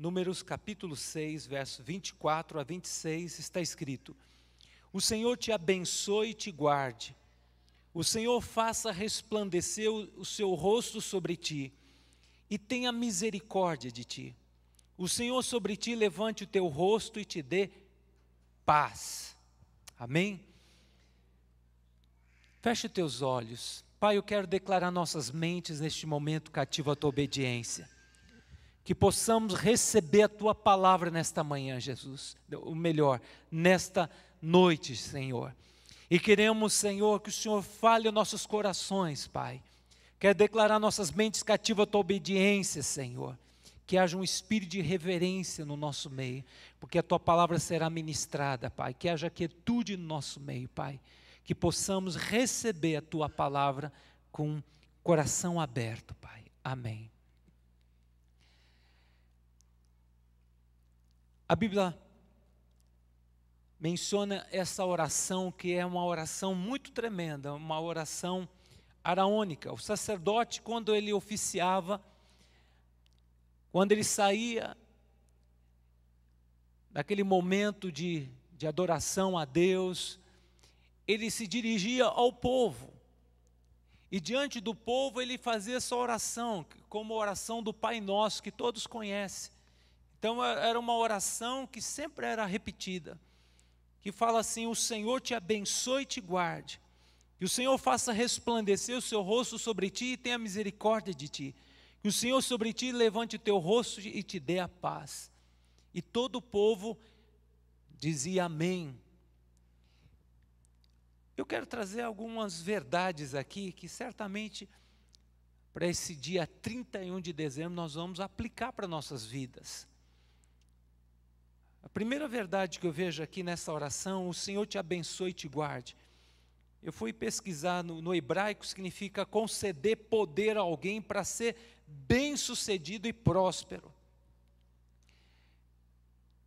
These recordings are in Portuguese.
Números capítulo 6, verso 24 a 26, está escrito: O Senhor te abençoe e te guarde. O Senhor faça resplandecer o seu rosto sobre ti e tenha misericórdia de ti. O Senhor sobre ti levante o teu rosto e te dê paz. Amém? Feche teus olhos. Pai, eu quero declarar nossas mentes neste momento cativo à tua obediência que possamos receber a tua palavra nesta manhã, Jesus, ou melhor, nesta noite, Senhor. E queremos, Senhor, que o Senhor fale nossos corações, Pai. Quer declarar nossas mentes cativas à tua obediência, Senhor. Que haja um espírito de reverência no nosso meio, porque a tua palavra será ministrada, Pai. Que haja quietude no nosso meio, Pai. Que possamos receber a tua palavra com coração aberto, Pai. Amém. A Bíblia menciona essa oração que é uma oração muito tremenda, uma oração araônica. O sacerdote, quando ele oficiava, quando ele saía daquele momento de, de adoração a Deus, ele se dirigia ao povo. E diante do povo ele fazia essa oração, como a oração do Pai Nosso, que todos conhecem. Então é, era uma oração que sempre era repetida, que fala assim: O Senhor te abençoe e te guarde, que o Senhor faça resplandecer o seu rosto sobre ti e tenha misericórdia de ti, que o Senhor sobre ti levante o teu rosto e te dê a paz. E todo o povo dizia Amém. Eu quero trazer algumas verdades aqui que certamente para esse dia 31 de dezembro nós vamos aplicar para nossas vidas. A primeira verdade que eu vejo aqui nessa oração, o Senhor te abençoe e te guarde. Eu fui pesquisar no, no hebraico, significa conceder poder a alguém para ser bem-sucedido e próspero.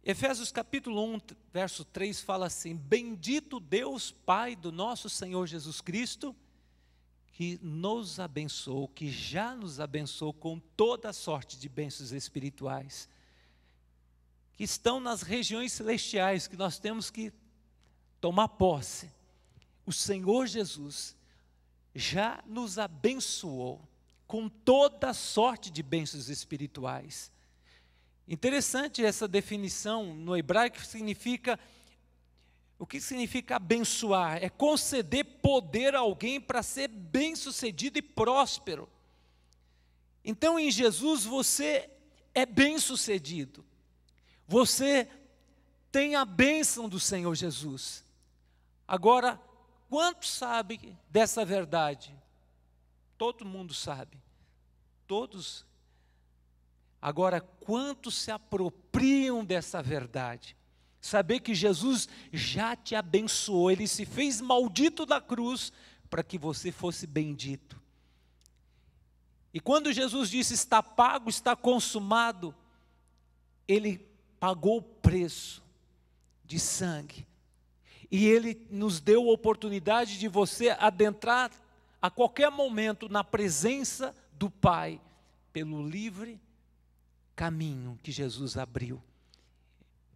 Efésios capítulo 1, verso 3 fala assim: Bendito Deus Pai do nosso Senhor Jesus Cristo, que nos abençoou, que já nos abençoou com toda sorte de bênçãos espirituais estão nas regiões celestiais, que nós temos que tomar posse. O Senhor Jesus já nos abençoou com toda sorte de bênçãos espirituais. Interessante essa definição no hebraico significa o que significa abençoar? É conceder poder a alguém para ser bem-sucedido e próspero. Então, em Jesus você é bem-sucedido. Você tem a bênção do Senhor Jesus. Agora, quantos sabem dessa verdade? Todo mundo sabe. Todos. Agora, quantos se apropriam dessa verdade? Saber que Jesus já te abençoou, ele se fez maldito da cruz para que você fosse bendito. E quando Jesus disse está pago, está consumado, ele pagou o preço de sangue. E ele nos deu a oportunidade de você adentrar a qualquer momento na presença do Pai pelo livre caminho que Jesus abriu.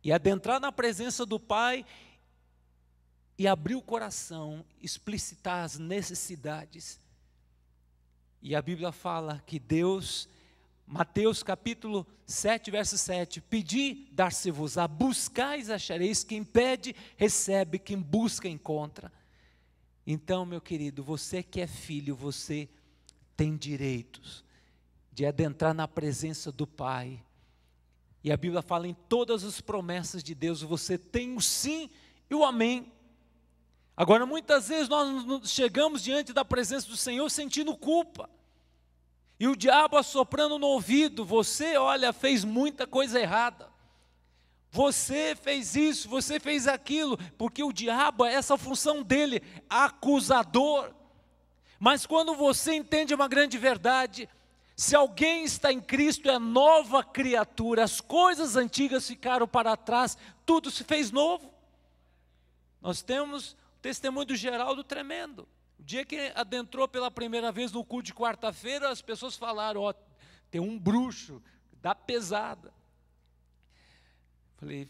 E adentrar na presença do Pai e abrir o coração, explicitar as necessidades. E a Bíblia fala que Deus Mateus capítulo 7, verso 7. Pedi, dar-se-vos-á, buscais, achareis, quem pede, recebe, quem busca, encontra. Então, meu querido, você que é filho, você tem direitos de adentrar na presença do Pai. E a Bíblia fala em todas as promessas de Deus, você tem o sim e o amém. Agora, muitas vezes nós chegamos diante da presença do Senhor sentindo culpa e o diabo assoprando no ouvido: você, olha, fez muita coisa errada. Você fez isso, você fez aquilo, porque o diabo, é essa função dele, acusador. Mas quando você entende uma grande verdade, se alguém está em Cristo, é nova criatura, as coisas antigas ficaram para trás, tudo se fez novo. Nós temos o testemunho do Geraldo tremendo dia que adentrou pela primeira vez no culto de quarta-feira, as pessoas falaram: Ó, oh, tem um bruxo, dá pesada. Falei,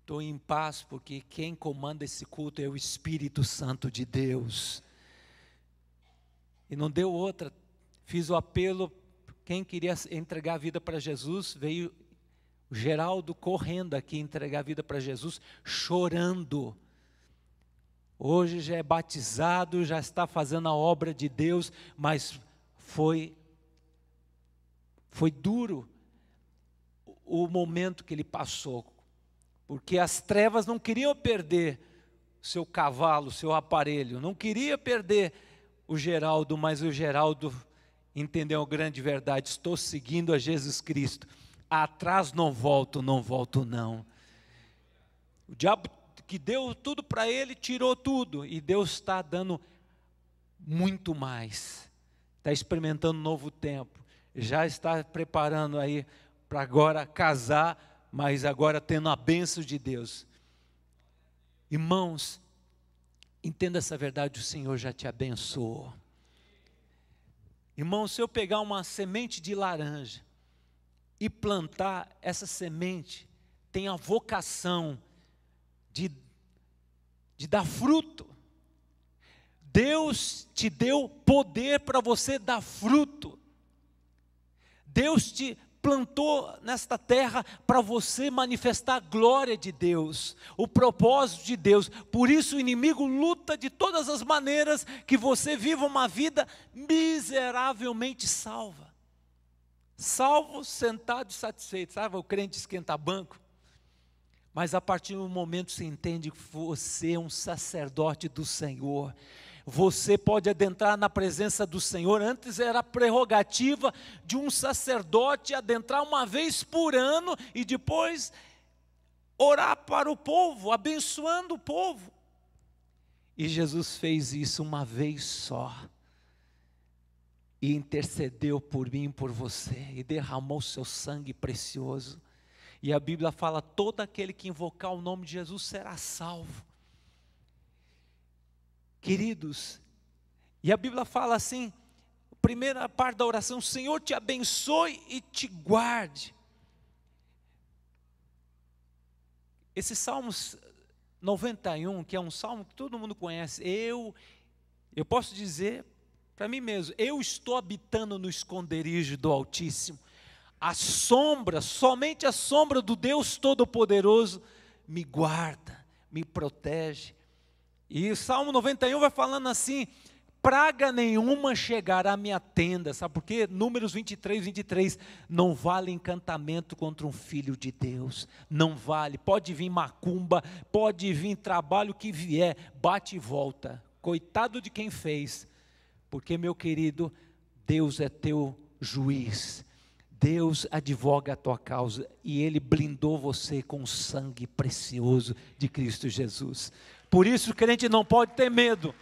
estou em paz, porque quem comanda esse culto é o Espírito Santo de Deus. E não deu outra. Fiz o apelo, quem queria entregar a vida para Jesus, veio Geraldo correndo aqui entregar a vida para Jesus, chorando hoje já é batizado, já está fazendo a obra de Deus, mas foi foi duro o momento que ele passou, porque as trevas não queriam perder seu cavalo, seu aparelho, não queria perder o Geraldo, mas o Geraldo entendeu a grande verdade: estou seguindo a Jesus Cristo. Atrás não volto, não volto não. O diabo que deu tudo para ele, tirou tudo, e Deus está dando muito mais, está experimentando um novo tempo, já está preparando aí para agora casar, mas agora tendo a bênção de Deus. Irmãos, entenda essa verdade: o Senhor já te abençoou. Irmão, se eu pegar uma semente de laranja e plantar essa semente, tem a vocação de, de dar fruto. Deus te deu poder para você dar fruto. Deus te plantou nesta terra para você manifestar a glória de Deus, o propósito de Deus. Por isso o inimigo luta de todas as maneiras que você viva uma vida miseravelmente salva. Salvo, sentado e satisfeito. Sabe o crente esquenta banco? Mas a partir do momento que você entende que você é um sacerdote do Senhor, você pode adentrar na presença do Senhor. Antes era prerrogativa de um sacerdote adentrar uma vez por ano e depois orar para o povo, abençoando o povo. E Jesus fez isso uma vez só. E intercedeu por mim e por você, e derramou seu sangue precioso e a Bíblia fala: todo aquele que invocar o nome de Jesus será salvo. Queridos, e a Bíblia fala assim: primeira parte da oração, Senhor te abençoe e te guarde. Esse salmos 91, que é um salmo que todo mundo conhece, eu eu posso dizer para mim mesmo, eu estou habitando no esconderijo do Altíssimo a sombra, somente a sombra do Deus Todo-Poderoso me guarda, me protege. E o Salmo 91 vai falando assim: praga nenhuma chegará à minha tenda, sabe por quê? Números 23, 23, não vale encantamento contra um filho de Deus, não vale, pode vir macumba, pode vir trabalho que vier, bate e volta, coitado de quem fez, porque meu querido, Deus é teu juiz, Deus advoga a tua causa e Ele blindou você com o sangue precioso de Cristo Jesus. Por isso o crente não pode ter medo.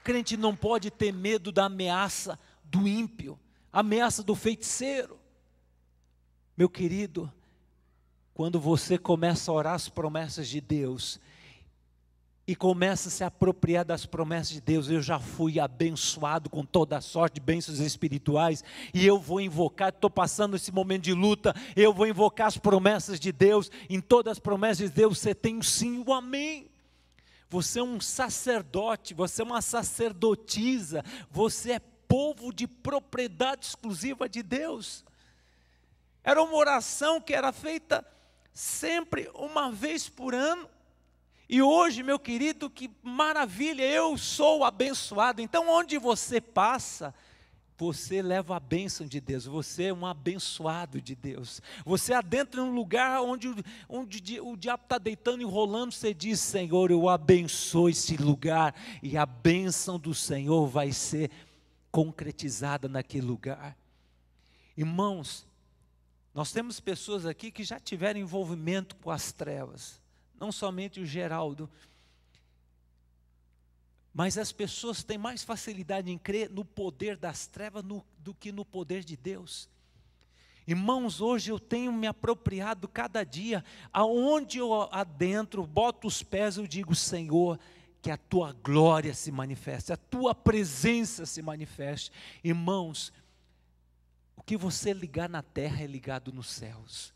O crente não pode ter medo da ameaça do ímpio, ameaça do feiticeiro. Meu querido, quando você começa a orar as promessas de Deus, e começa a se apropriar das promessas de Deus. Eu já fui abençoado com toda a sorte de bênçãos espirituais, e eu vou invocar, estou passando esse momento de luta, eu vou invocar as promessas de Deus. Em todas as promessas de Deus você tem um sim, o um amém. Você é um sacerdote, você é uma sacerdotisa, você é povo de propriedade exclusiva de Deus. Era uma oração que era feita sempre uma vez por ano. E hoje, meu querido, que maravilha, eu sou abençoado. Então, onde você passa, você leva a bênção de Deus, você é um abençoado de Deus. Você adentra um lugar onde, onde o diabo está deitando e rolando, você diz: Senhor, eu abençoo esse lugar, e a bênção do Senhor vai ser concretizada naquele lugar. Irmãos, nós temos pessoas aqui que já tiveram envolvimento com as trevas não somente o Geraldo. Mas as pessoas têm mais facilidade em crer no poder das trevas no, do que no poder de Deus. Irmãos, hoje eu tenho me apropriado cada dia, aonde eu adentro, boto os pés, eu digo: Senhor, que a tua glória se manifeste, a tua presença se manifeste. Irmãos, o que você ligar na terra é ligado nos céus.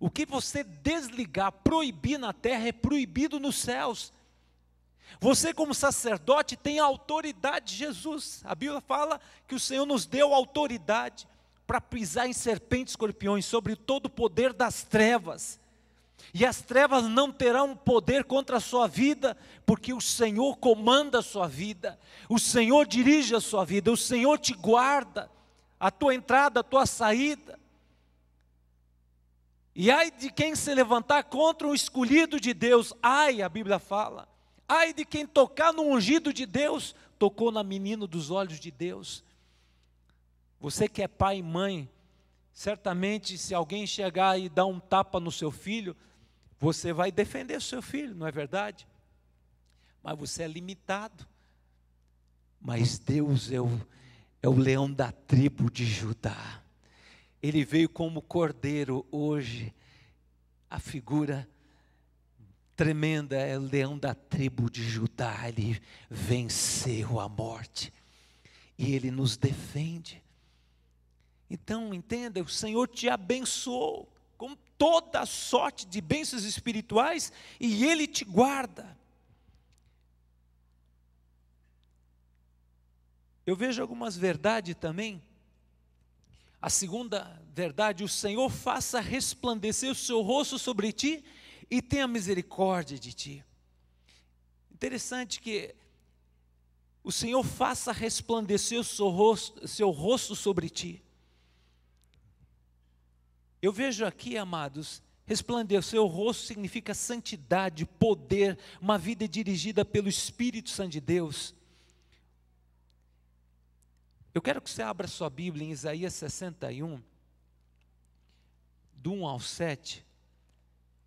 O que você desligar, proibir na terra, é proibido nos céus. Você, como sacerdote, tem a autoridade de Jesus. A Bíblia fala que o Senhor nos deu autoridade para pisar em serpentes e escorpiões, sobre todo o poder das trevas. E as trevas não terão poder contra a sua vida, porque o Senhor comanda a sua vida, o Senhor dirige a sua vida, o Senhor te guarda, a tua entrada, a tua saída. E ai de quem se levantar contra o escolhido de Deus, ai, a Bíblia fala. Ai de quem tocar no ungido de Deus, tocou na menina dos olhos de Deus. Você que é pai e mãe, certamente se alguém chegar e dar um tapa no seu filho, você vai defender o seu filho, não é verdade? Mas você é limitado. Mas Deus é o, é o leão da tribo de Judá. Ele veio como cordeiro hoje, a figura tremenda é o leão da tribo de Judá, ele venceu a morte e ele nos defende. Então, entenda, o Senhor te abençoou com toda a sorte de bênçãos espirituais e ele te guarda. Eu vejo algumas verdades também a segunda verdade, o Senhor faça resplandecer o seu rosto sobre ti e tenha misericórdia de ti. Interessante que o Senhor faça resplandecer o seu rosto, seu rosto sobre ti. Eu vejo aqui, amados, resplandecer o Seu rosto significa santidade, poder, uma vida dirigida pelo Espírito Santo de Deus. Eu quero que você abra sua Bíblia em Isaías 61, do 1 ao 7,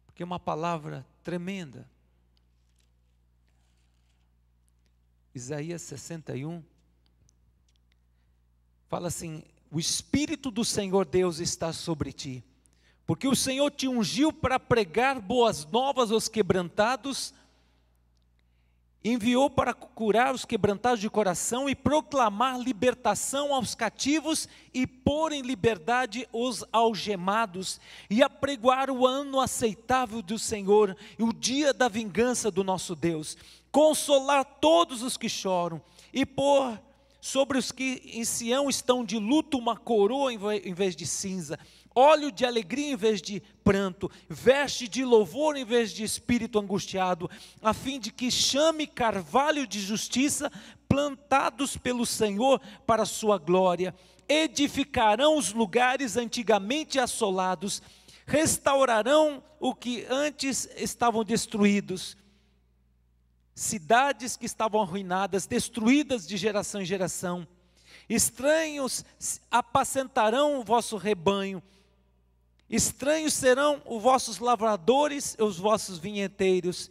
porque é uma palavra tremenda. Isaías 61 fala assim: O Espírito do Senhor Deus está sobre ti, porque o Senhor te ungiu para pregar boas novas aos quebrantados enviou para curar os quebrantados de coração e proclamar libertação aos cativos e pôr em liberdade os algemados e apregoar o ano aceitável do Senhor e o dia da vingança do nosso Deus, consolar todos os que choram e pôr sobre os que em Sião estão de luto uma coroa em vez de cinza óleo de alegria em vez de pranto, veste de louvor em vez de espírito angustiado, a fim de que chame carvalho de justiça, plantados pelo Senhor para sua glória. Edificarão os lugares antigamente assolados, restaurarão o que antes estavam destruídos. Cidades que estavam arruinadas, destruídas de geração em geração. Estranhos apacentarão o vosso rebanho Estranhos serão os vossos lavradores e os vossos vinheteiros,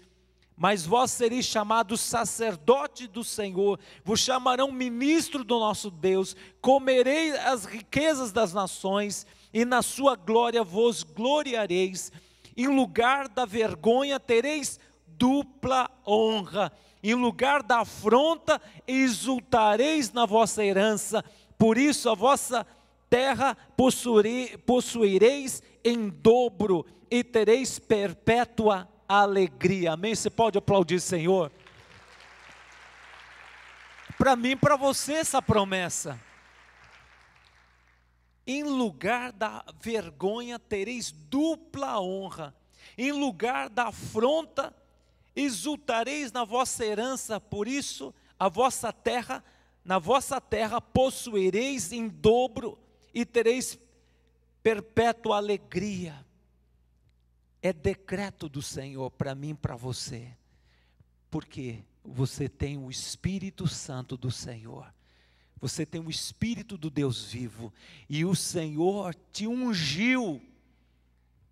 mas vós sereis chamados sacerdote do Senhor, vos chamarão ministro do nosso Deus, comereis as riquezas das nações, e na sua glória vos gloriareis, em lugar da vergonha tereis dupla honra, em lugar da afronta exultareis na vossa herança, por isso a vossa terra possuireis em dobro e tereis perpétua alegria. Amém? Você pode aplaudir, Senhor? Para mim, para você, essa promessa. Em lugar da vergonha, tereis dupla honra. Em lugar da afronta, exultareis na vossa herança. Por isso, a vossa terra, na vossa terra, possuireis em dobro e tereis perpétua alegria. É decreto do Senhor para mim, para você, porque você tem o Espírito Santo do Senhor. Você tem o Espírito do Deus vivo e o Senhor te ungiu.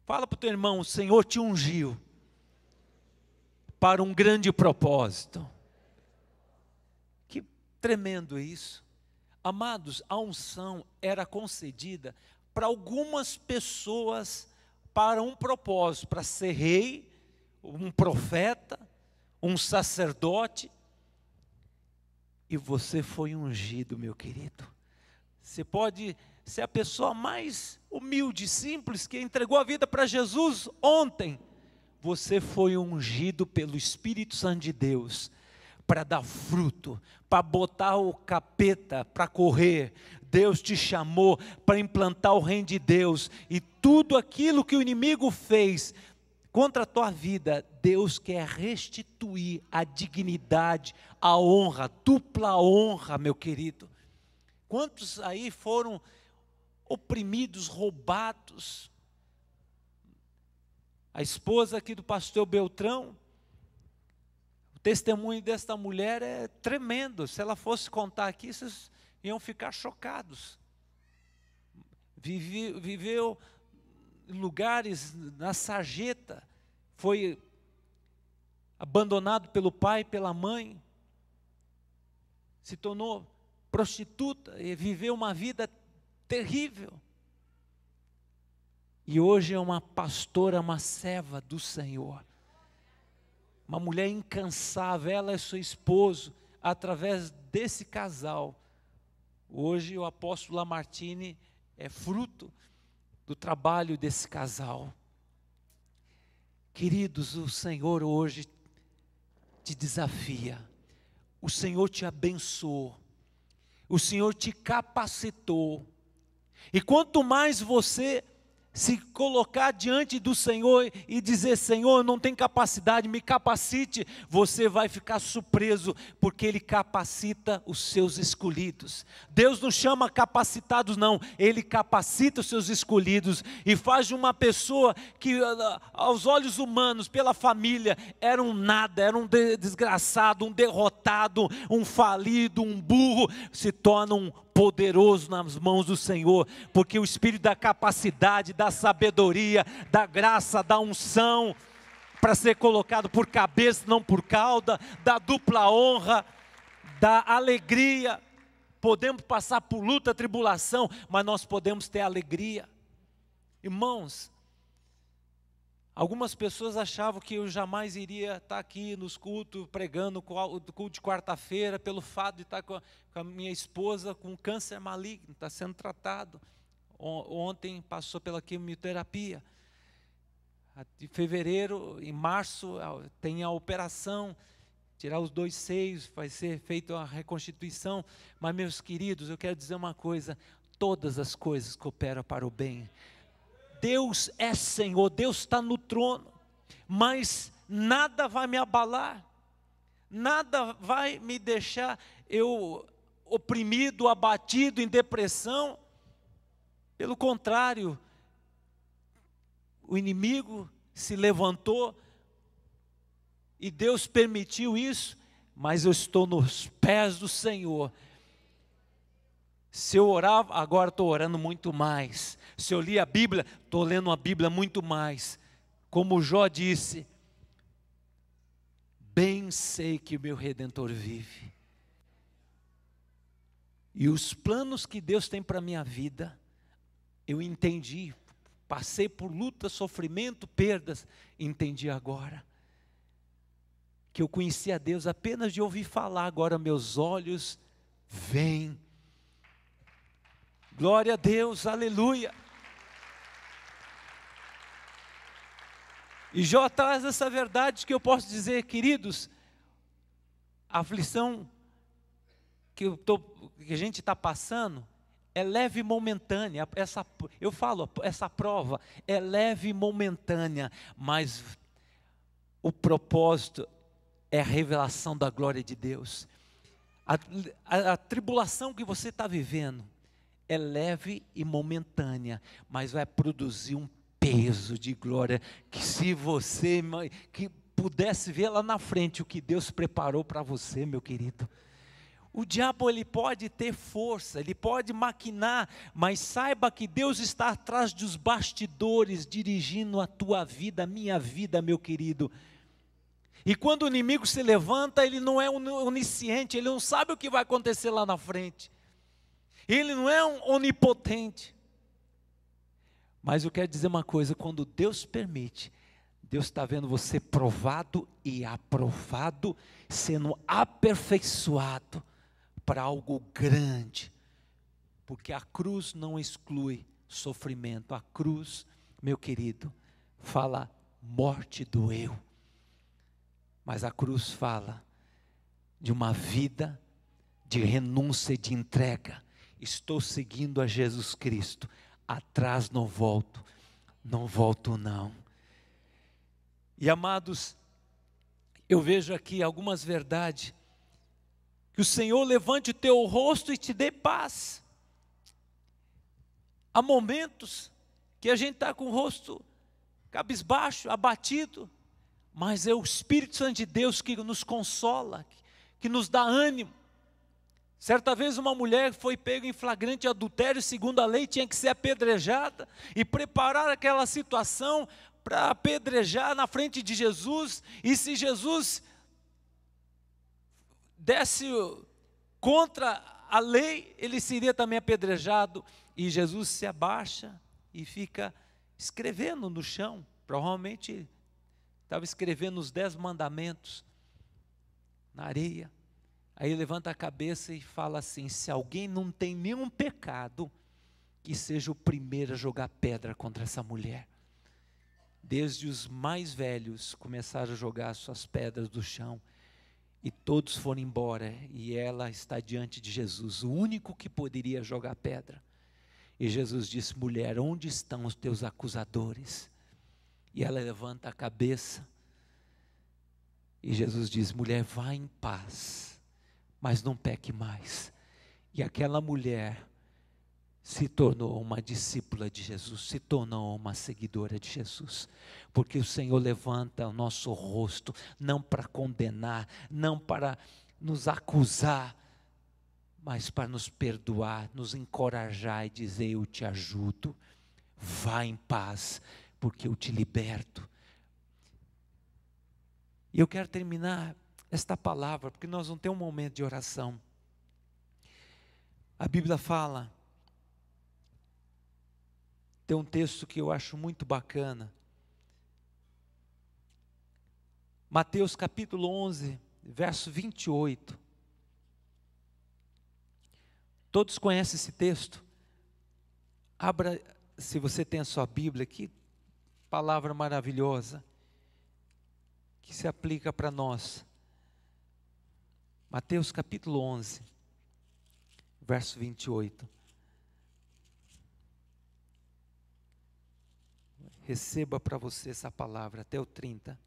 Fala para o teu irmão: o Senhor te ungiu para um grande propósito. Que tremendo é isso. Amados, a unção era concedida para algumas pessoas para um propósito, para ser rei, um profeta, um sacerdote. E você foi ungido, meu querido. Você pode ser a pessoa mais humilde, simples, que entregou a vida para Jesus ontem. Você foi ungido pelo Espírito Santo de Deus para dar fruto, para botar o capeta para correr. Deus te chamou para implantar o reino de Deus e tudo aquilo que o inimigo fez contra a tua vida, Deus quer restituir a dignidade, a honra, dupla honra, meu querido. Quantos aí foram oprimidos, roubados? A esposa aqui do pastor Beltrão, o testemunho desta mulher é tremendo. Se ela fosse contar aqui, vocês iam ficar chocados. Vive, viveu em lugares na sarjeta, foi abandonado pelo pai, pela mãe, se tornou prostituta e viveu uma vida terrível. E hoje é uma pastora, uma serva do Senhor uma mulher incansável, ela é seu esposo, através desse casal. Hoje o apóstolo Lamartine é fruto do trabalho desse casal. Queridos, o Senhor hoje te desafia, o Senhor te abençoou, o Senhor te capacitou, e quanto mais você se colocar diante do Senhor e dizer: Senhor, não tem capacidade, me capacite, você vai ficar surpreso, porque Ele capacita os seus escolhidos. Deus não chama capacitados, não, Ele capacita os seus escolhidos e faz de uma pessoa que, ah, ah, aos olhos humanos, pela família, era um nada, era um desgraçado, um derrotado, um falido, um burro, se torna um poderoso nas mãos do Senhor, porque o espírito da capacidade, da sabedoria, da graça, da unção, para ser colocado por cabeça, não por cauda, da dupla honra, da alegria. Podemos passar por luta, tribulação, mas nós podemos ter alegria. Irmãos, Algumas pessoas achavam que eu jamais iria estar aqui nos cultos, pregando o culto de quarta-feira, pelo fato de estar com a, com a minha esposa com câncer maligno, está sendo tratado. Ontem passou pela quimioterapia. Em fevereiro, em março, tem a operação, tirar os dois seios, vai ser feita a reconstituição. Mas, meus queridos, eu quero dizer uma coisa: todas as coisas cooperam para o bem Deus é Senhor, Deus está no trono, mas nada vai me abalar, nada vai me deixar eu oprimido, abatido, em depressão. Pelo contrário, o inimigo se levantou e Deus permitiu isso, mas eu estou nos pés do Senhor se eu orava, agora estou orando muito mais. Se eu li a Bíblia, estou lendo a Bíblia muito mais. Como Jó disse, bem sei que o meu redentor vive. E os planos que Deus tem para a minha vida, eu entendi. Passei por luta, sofrimento, perdas, entendi agora. Que eu conhecia Deus apenas de ouvir falar, agora meus olhos vêm. Glória a Deus, aleluia. E Jó traz essa verdade que eu posso dizer, queridos, a aflição que, tô, que a gente está passando é leve e momentânea. Essa, eu falo, essa prova é leve e momentânea, mas o propósito é a revelação da glória de Deus. a, a, a tribulação que você está vivendo é leve e momentânea, mas vai produzir um peso de glória que se você que pudesse ver lá na frente o que Deus preparou para você, meu querido. O diabo ele pode ter força, ele pode maquinar, mas saiba que Deus está atrás dos bastidores dirigindo a tua vida, a minha vida, meu querido. E quando o inimigo se levanta, ele não é onisciente, ele não sabe o que vai acontecer lá na frente. Ele não é um onipotente. Mas eu quero dizer uma coisa: quando Deus permite, Deus está vendo você provado e aprovado, sendo aperfeiçoado para algo grande. Porque a cruz não exclui sofrimento, a cruz, meu querido, fala morte do eu. Mas a cruz fala de uma vida de renúncia e de entrega estou seguindo a Jesus Cristo, atrás não volto, não volto não. E amados, eu vejo aqui algumas verdades. Que o Senhor levante o teu rosto e te dê paz. Há momentos que a gente está com o rosto cabisbaixo, abatido, mas é o Espírito Santo de Deus que nos consola, que nos dá ânimo. Certa vez uma mulher foi pega em flagrante adultério, segundo a lei, tinha que ser apedrejada e preparar aquela situação para apedrejar na frente de Jesus, e se Jesus desse contra a lei, ele seria também apedrejado, e Jesus se abaixa e fica escrevendo no chão, provavelmente estava escrevendo os dez mandamentos na areia. Aí levanta a cabeça e fala assim: se alguém não tem nenhum pecado, que seja o primeiro a jogar pedra contra essa mulher. Desde os mais velhos começaram a jogar suas pedras do chão e todos foram embora e ela está diante de Jesus, o único que poderia jogar pedra. E Jesus disse: mulher, onde estão os teus acusadores? E ela levanta a cabeça e Jesus diz: mulher, vá em paz mas não peque mais. E aquela mulher se tornou uma discípula de Jesus, se tornou uma seguidora de Jesus, porque o Senhor levanta o nosso rosto não para condenar, não para nos acusar, mas para nos perdoar, nos encorajar e dizer: Eu te ajudo, vá em paz, porque eu te liberto. E eu quero terminar esta palavra, porque nós não temos um momento de oração. A Bíblia fala, tem um texto que eu acho muito bacana. Mateus capítulo 11, verso 28. Todos conhecem esse texto? Abra, se você tem a sua Bíblia, que palavra maravilhosa que se aplica para nós. Mateus capítulo 11, verso 28. Receba para você essa palavra até o 30.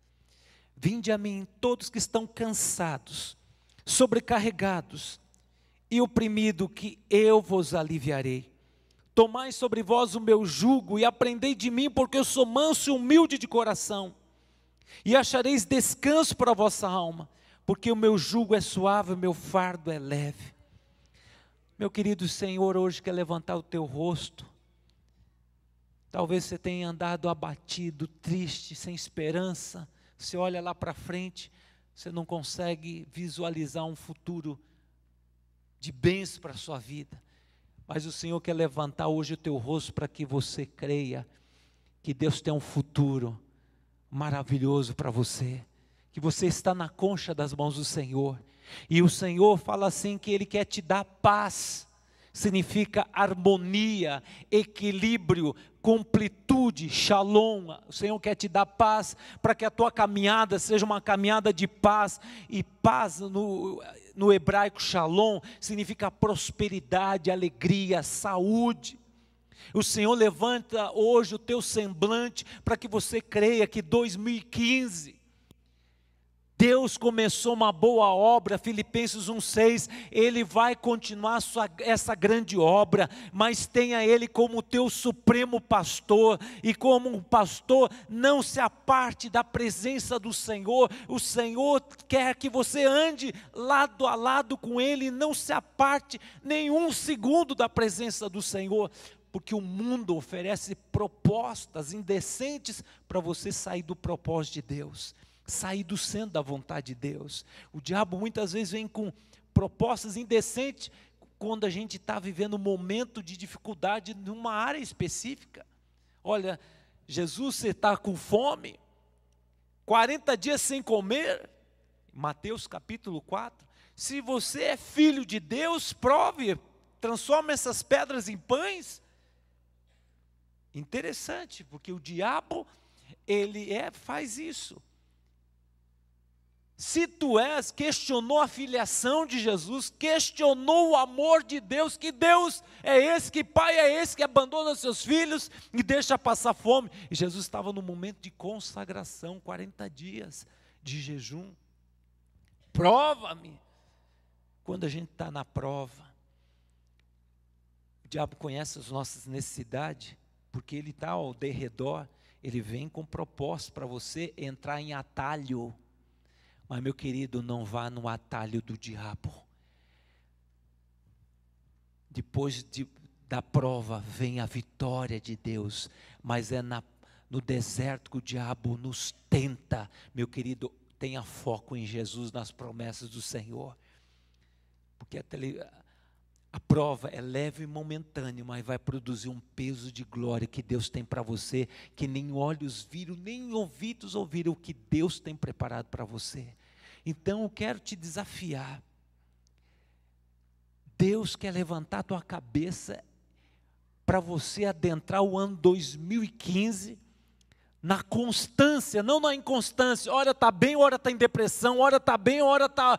Vinde a mim todos que estão cansados, sobrecarregados e oprimido, que eu vos aliviarei. Tomai sobre vós o meu jugo e aprendei de mim, porque eu sou manso e humilde de coração. E achareis descanso para a vossa alma porque o meu jugo é suave, o meu fardo é leve. Meu querido Senhor, hoje quer levantar o teu rosto. Talvez você tenha andado abatido, triste, sem esperança. Você olha lá para frente, você não consegue visualizar um futuro de bens para a sua vida. Mas o Senhor quer levantar hoje o teu rosto para que você creia que Deus tem um futuro maravilhoso para você que você está na concha das mãos do Senhor. E o Senhor fala assim que Ele quer te dar paz, significa harmonia, equilíbrio, completude, shalom. O Senhor quer te dar paz para que a tua caminhada seja uma caminhada de paz. E paz no, no hebraico shalom significa prosperidade, alegria, saúde. O Senhor levanta hoje o teu semblante para que você creia que 2015 Deus começou uma boa obra, Filipenses 1,6, Ele vai continuar sua, essa grande obra, mas tenha Ele como teu supremo pastor, e como um pastor, não se aparte da presença do Senhor, o Senhor quer que você ande lado a lado com Ele, não se aparte nenhum segundo da presença do Senhor, porque o mundo oferece propostas indecentes para você sair do propósito de Deus sair do centro da vontade de Deus. O diabo muitas vezes vem com propostas indecentes quando a gente está vivendo um momento de dificuldade numa área específica. Olha, Jesus, você está com fome? 40 dias sem comer? Mateus capítulo 4. Se você é filho de Deus, prove, transforma essas pedras em pães. Interessante, porque o diabo, ele é, faz isso se tu és, questionou a filiação de Jesus, questionou o amor de Deus, que Deus é esse, que pai é esse que abandona seus filhos e deixa passar fome. E Jesus estava no momento de consagração, 40 dias de jejum. Prova-me. Quando a gente está na prova, o diabo conhece as nossas necessidades, porque ele está ao derredor, ele vem com propósito para você entrar em atalho mas, meu querido, não vá no atalho do diabo. Depois de, da prova vem a vitória de Deus, mas é na, no deserto que o diabo nos tenta. Meu querido, tenha foco em Jesus, nas promessas do Senhor. Porque a, a prova é leve e momentânea, mas vai produzir um peso de glória que Deus tem para você, que nem olhos viram, nem ouvidos ouviram o que Deus tem preparado para você. Então eu quero te desafiar. Deus quer levantar a tua cabeça para você adentrar o ano 2015 na constância, não na inconstância. Ora está bem, ora está em depressão, ora está bem, ora está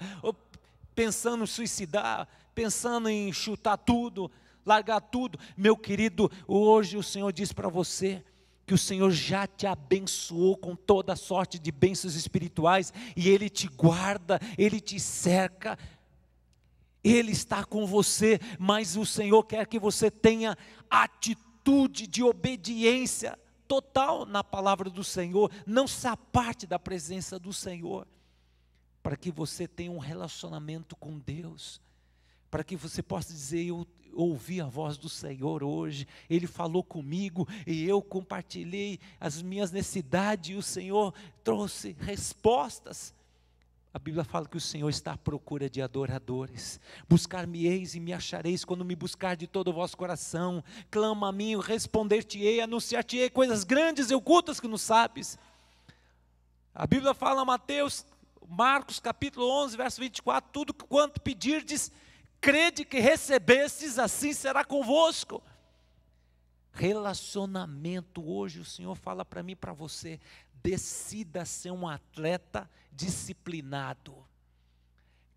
pensando em suicidar, pensando em chutar tudo, largar tudo. Meu querido, hoje o Senhor diz para você: que o Senhor já te abençoou com toda sorte de bênçãos espirituais e Ele te guarda, Ele te cerca, Ele está com você, mas o Senhor quer que você tenha atitude de obediência total na palavra do Senhor, não se aparte da presença do Senhor, para que você tenha um relacionamento com Deus, para que você possa dizer: Eu, ouvi a voz do Senhor hoje, Ele falou comigo e eu compartilhei as minhas necessidades e o Senhor trouxe respostas. A Bíblia fala que o Senhor está à procura de adoradores. Buscar-me-eis e me achareis quando me buscar de todo o vosso coração. Clama a mim, responder-te-ei, anunciar-te-ei coisas grandes e ocultas que não sabes. A Bíblia fala, Mateus, Marcos capítulo 11, verso 24: tudo quanto pedirdes, crede que recebestes, assim será convosco. Relacionamento, hoje o Senhor fala para mim, para você, decida ser um atleta disciplinado,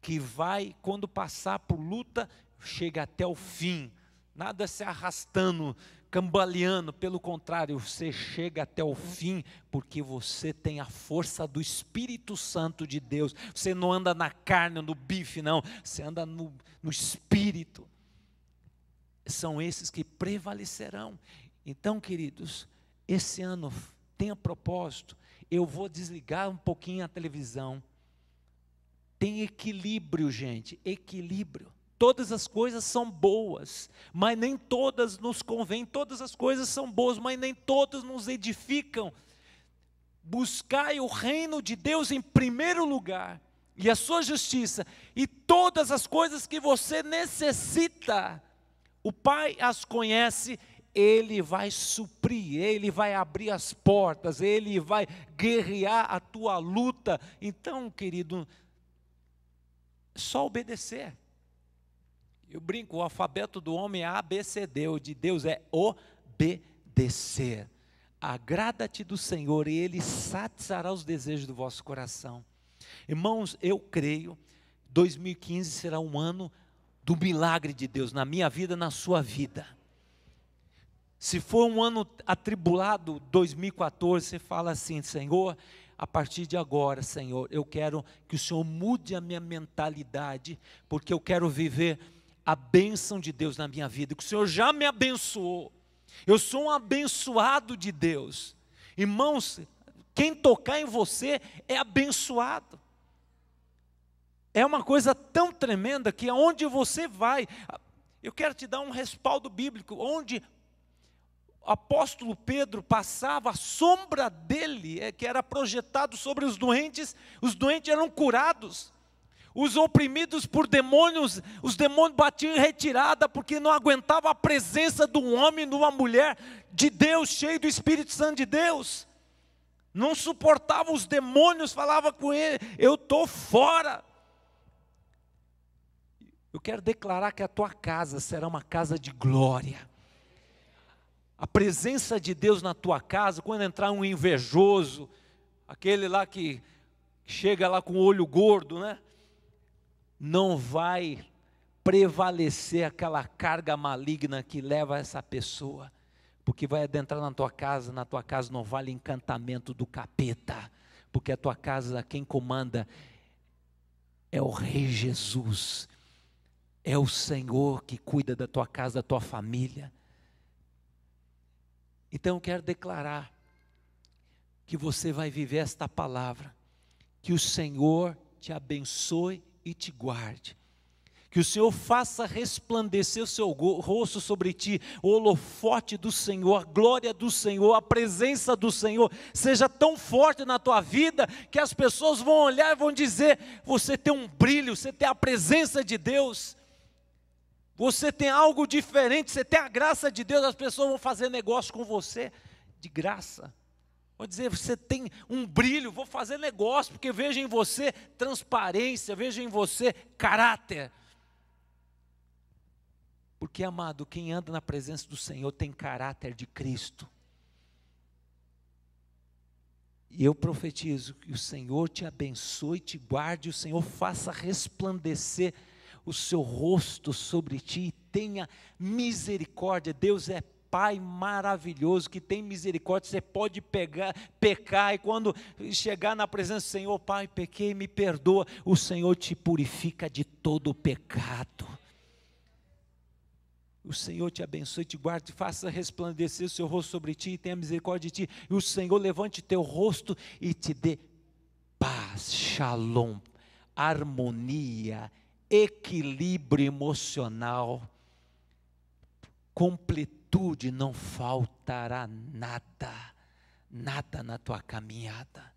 que vai, quando passar por luta, chega até o fim, nada se arrastando, cambaleando, pelo contrário, você chega até o fim, porque você tem a força do Espírito Santo de Deus. Você não anda na carne, no bife, não. Você anda no, no Espírito. São esses que prevalecerão. Então, queridos, esse ano tenha propósito. Eu vou desligar um pouquinho a televisão. Tem equilíbrio, gente, equilíbrio. Todas as coisas são boas, mas nem todas nos convêm. Todas as coisas são boas, mas nem todas nos edificam. Buscai o reino de Deus em primeiro lugar e a sua justiça, e todas as coisas que você necessita, o Pai as conhece, Ele vai suprir, Ele vai abrir as portas, Ele vai guerrear a tua luta. Então, querido, só obedecer. Eu brinco, o alfabeto do homem é ABCD, o de Deus é obedecer. Agrada-te do Senhor e Ele satisfará os desejos do vosso coração. Irmãos, eu creio, 2015 será um ano do milagre de Deus na minha vida, na sua vida. Se for um ano atribulado, 2014, você fala assim: Senhor, a partir de agora, Senhor, eu quero que o Senhor mude a minha mentalidade, porque eu quero viver a bênção de Deus na minha vida, que o Senhor já me abençoou. Eu sou um abençoado de Deus. Irmãos, quem tocar em você é abençoado. É uma coisa tão tremenda que aonde você vai, eu quero te dar um respaldo bíblico, onde o apóstolo Pedro passava, a sombra dele, é que era projetado sobre os doentes, os doentes eram curados os oprimidos por demônios, os demônios batiam em retirada, porque não aguentava a presença de um homem, de uma mulher de Deus, cheio do Espírito Santo de Deus. Não suportava os demônios, falava com ele, eu estou fora. Eu quero declarar que a tua casa será uma casa de glória. A presença de Deus na tua casa, quando entrar um invejoso, aquele lá que chega lá com o olho gordo, né? não vai prevalecer aquela carga maligna que leva essa pessoa, porque vai adentrar na tua casa, na tua casa não vale encantamento do capeta, porque a tua casa, quem comanda é o Rei Jesus, é o Senhor que cuida da tua casa, da tua família. Então eu quero declarar que você vai viver esta palavra, que o Senhor te abençoe e te guarde. Que o Senhor faça resplandecer o seu rosto sobre ti, o holofote do Senhor, a glória do Senhor, a presença do Senhor, seja tão forte na tua vida que as pessoas vão olhar e vão dizer: você tem um brilho, você tem a presença de Deus, você tem algo diferente, você tem a graça de Deus, as pessoas vão fazer negócio com você de graça. Vou dizer, você tem um brilho, vou fazer negócio, porque vejo em você transparência, vejo em você caráter. Porque, amado, quem anda na presença do Senhor tem caráter de Cristo. E eu profetizo que o Senhor te abençoe, te guarde, o Senhor faça resplandecer o seu rosto sobre ti e tenha misericórdia. Deus é Pai maravilhoso que tem misericórdia. Você pode pegar, pecar e quando chegar na presença do Senhor, Pai, pequei, me perdoa. O Senhor te purifica de todo o pecado. O Senhor te abençoe, te guarde, faça resplandecer o seu rosto sobre ti e tenha misericórdia de ti. E o Senhor levante teu rosto e te dê paz, shalom, harmonia, equilíbrio emocional, completo não faltará nada, nada na tua caminhada.